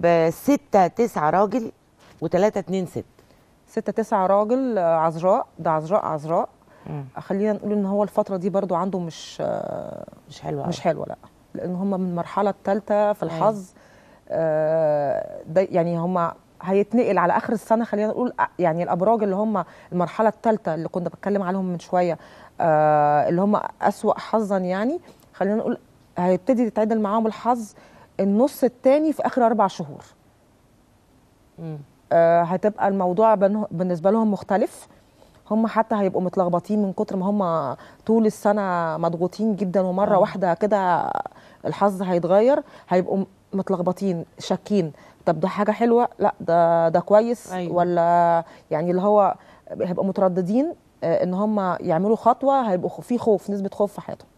بستة تسعة راجل وتلاتة اتنين ست ستة تسعة راجل آه، عذراء ده عذراء عذراء آه، خلينا نقول ان هو الفترة دي برضو عنده مش آه، مش حلوة مش حلوة لا لان هم من المرحلة الثالثة في الحظ آه ده يعني هم هيتنقل على اخر السنه خلينا نقول يعني الابراج اللي هم المرحله الثالثه اللي كنا بتكلم عليهم من شويه آه اللي هم اسوا حظا يعني خلينا نقول هيبتدي تتعدل معاهم الحظ النص الثاني في اخر اربع شهور آه هتبقى الموضوع بالنسبه لهم مختلف هم حتى هيبقوا متلخبطين من كتر ما هم طول السنه مضغوطين جدا ومره آه. واحده كده الحظ هيتغير هيبقوا متلخبطين شاكين طب ده حاجه حلوه لا ده ده كويس أيوة. ولا يعني اللي هو هيبقوا مترددين آه، ان هم يعملوا خطوه هيبقوا في خوف نسبه خوف في حياتهم